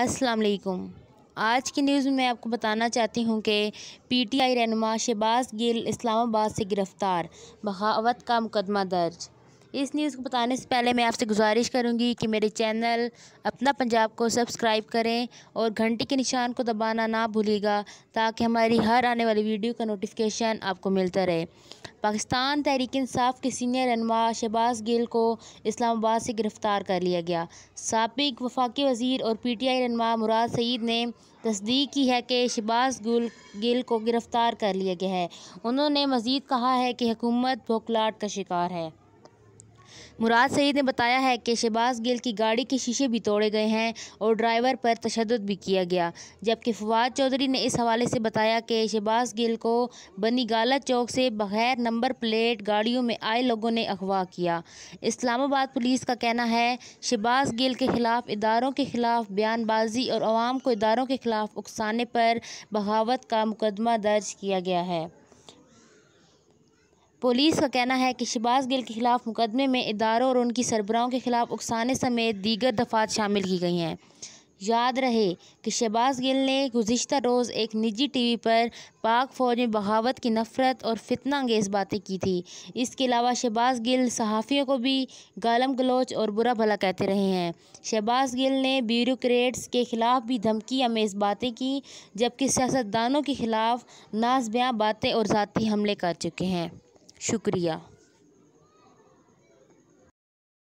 अस्सलाम वालेकुम आज की न्यूज़ में मैं आपको बताना चाहती हूं कि पीटीआई रहनुमा शहबाज गिल इस्लामाबाद से गिरफ़्तार बगावत का मुकदमा दर्ज इस न्यूज़ को बताने से पहले मैं आपसे गुजारिश करूंगी कि मेरे चैनल अपना पंजाब को सब्सक्राइब करें और घंटी के निशान को दबाना ना भूलिएगा ताकि हमारी हर आने वाली वीडियो का नोटिफिकेशन आपको मिलता रहे पाकिस्तान तहरीक इंसाफ के सीनियर रहनमा शहबाज गिल को इस्लामाबाद से गिरफ़्तार कर लिया गया सबक वफाकी वजीर और पी टी आई रनमा मुराद सईद ने तस्दीक की है कि शहबाज गुल गिल को गिरफ़्तार कर लिया गया है उन्होंने मज़ीद कहा है कि हुकूमत भोखलाट का शिकार है मुराद सईद ने बताया है कि शहबाज गिल की गाड़ी के शीशे भी तोड़े गए हैं और ड्राइवर पर तशद भी किया गया जबकि फवाद चौधरी ने इस हवाले से बताया कि शहबाज गिल को बनी गाला चौक से बगैर नंबर प्लेट गाड़ियों में आए लोगों ने अगवा किया इस्लामाबाद पुलिस का कहना है शहबाज गिल के खिलाफ इदारों के खिलाफ बयानबाजी और आवाम को इदारों के खिलाफ उकसाने पर बगावत का मुकदमा दर्ज किया गया है पुलिस का कहना है कि शबाज गिल के खिलाफ मुकदमे में इदारों और उनकी सरबराहों के खिलाफ उकसाने समेत दीगर दफात शामिल की गई हैं याद रहे कि शहबाज गिल ने गुज्त रोज़ एक निजी टीवी पर पाक फ़ौज में बगावत की नफरत और फितना अंगेज़ बातें की थी इसके अलावा शहबाज गिल सहाफ़ियों को भी गालम गलोच और बुरा भला कहते रहे हैं शहबाज गिल ने ब्यूरोक्रेट्स के ख़िलाफ़ भी धमकी अमेज़ बातें की जबकि सियासतदानों के ख़िलाफ़ नाजब्या बातें और ज़ाती हमले कर चुके हैं शुक्रिया